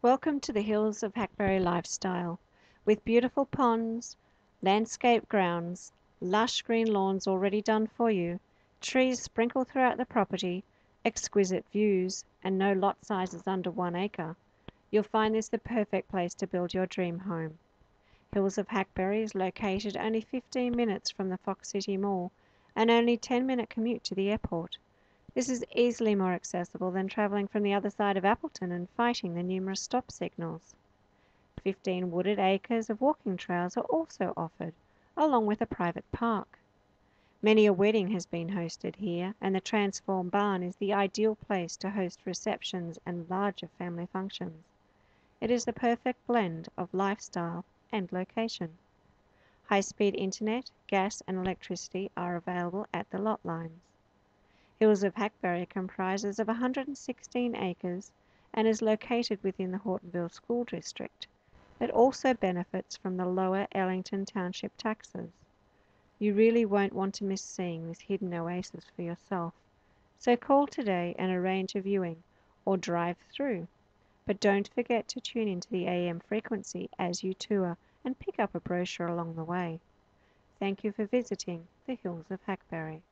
Welcome to the hills of Hackberry Lifestyle, with beautiful ponds, landscape grounds, lush green lawns already done for you, trees sprinkled throughout the property, exquisite views, and no lot sizes under one acre. You'll find this the perfect place to build your dream home. Hills of Hackberry is located only 15 minutes from the Fox City Mall and only 10 minute commute to the airport. This is easily more accessible than travelling from the other side of Appleton and fighting the numerous stop signals. 15 wooded acres of walking trails are also offered, along with a private park. Many a wedding has been hosted here, and the Transform Barn is the ideal place to host receptions and larger family functions. It is the perfect blend of lifestyle and location. High speed internet, gas, and electricity are available at the lot lines. Hills of Hackberry comprises of 116 acres and is located within the Hortonville School District. It also benefits from the lower Ellington Township taxes. You really won't want to miss seeing this hidden oasis for yourself. So call today and arrange a viewing or drive through. But don't forget to tune into the AM frequency as you tour and pick up a brochure along the way. Thank you for visiting the Hills of Hackberry.